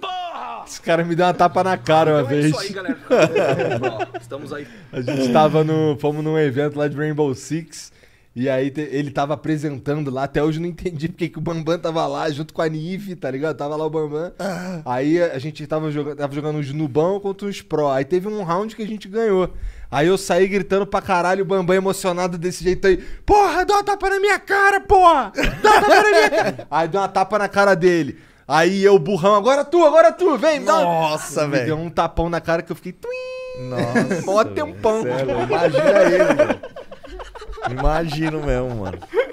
Porra! Esse cara me deu uma tapa na cara uma então vez. É isso aí, galera. Tá tá tá Estamos aí. A gente tava no. Fomos num evento lá de Rainbow Six. E aí te, ele tava apresentando lá, até hoje eu não entendi porque que o Bambam tava lá junto com a Nive, tá ligado? Tava lá o Bambam. Ah. Aí a gente tava jogando, tava jogando uns Nubão contra uns Pro. Aí teve um round que a gente ganhou. Aí eu saí gritando pra caralho, o Bambam emocionado desse jeito aí. Porra, dá uma tapa na minha cara, porra! Dá uma tapa na minha cara! Aí deu uma tapa na cara dele. Aí eu, burrão, agora tu, agora tu, vem, dá. Nossa, velho. Deu um tapão na cara que eu fiquei. nossa Nossa. Mó tempão. Sério, imagina ele, velho. Imagino mesmo, mano.